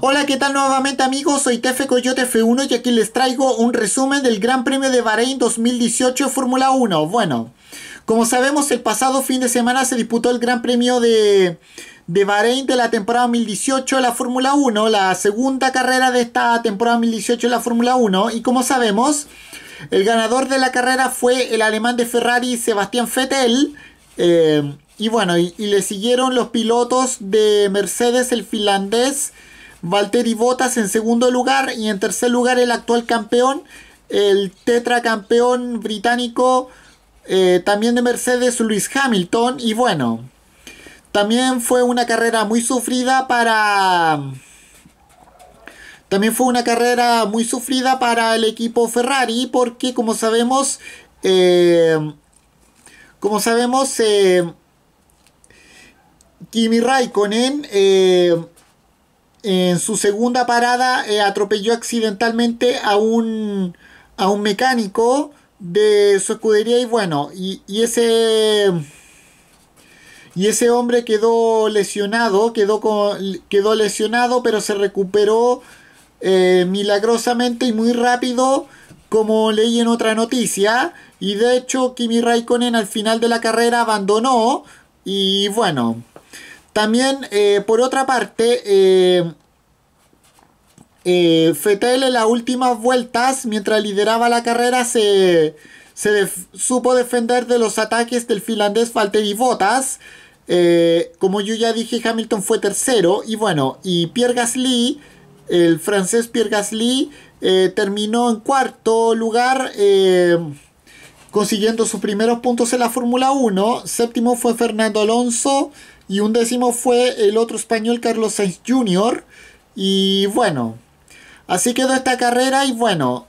Hola, ¿qué tal nuevamente amigos? Soy Tefe Coyote F1 y aquí les traigo un resumen del Gran Premio de Bahrein 2018 Fórmula 1. Bueno, como sabemos el pasado fin de semana se disputó el Gran Premio de, de Bahrein de la temporada 2018 de la Fórmula 1, la segunda carrera de esta temporada 2018 de la Fórmula 1 y como sabemos el ganador de la carrera fue el alemán de Ferrari Sebastián Vettel. Eh, y bueno, y le siguieron los pilotos de Mercedes, el finlandés Valtteri Bottas en segundo lugar y en tercer lugar el actual campeón, el tetracampeón británico eh, también de Mercedes, Luis Hamilton. Y bueno, también fue una carrera muy sufrida para... También fue una carrera muy sufrida para el equipo Ferrari porque como sabemos, eh, como sabemos, eh, Kimi Raikkonen en su segunda parada eh, atropelló accidentalmente a un, a un mecánico de su escudería y bueno, y, ese... Y ese hombre quedó lesionado, quedó, quedó lesionado, pero se recuperó eh, milagrosamente y muy rápido, como leí en otra noticia. Y de hecho, Kimi Raikkonen al final de la carrera abandonó. Y bueno, también, eh, por otra parte, eh, eh Fetel en las últimas vueltas, mientras lideraba la carrera, se, supo defender de los ataques del finlandés Valtteri Bottas. Eh, como yo ya dije, Hamilton fue tercero. Y bueno, y Pierre Gasly, el francés Pierre Gasly, terminó en cuarto lugar consiguiendo sus primeros puntos en la Fórmula 1. Séptimo fue Fernando Alonso. Y un décimo fue el otro español Carlos Sainz Jr. Y bueno, así quedó esta carrera y bueno,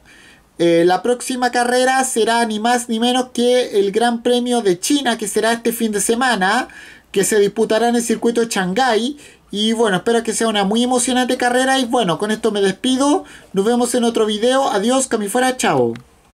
eh, la próxima carrera será ni más ni menos que el Gran Premio de China que será este fin de semana, que se disputará en el circuito de Shanghái. Y bueno, espero que sea una muy emocionante carrera y bueno, con esto me despido. Nos vemos en otro video. Adiós, que chao.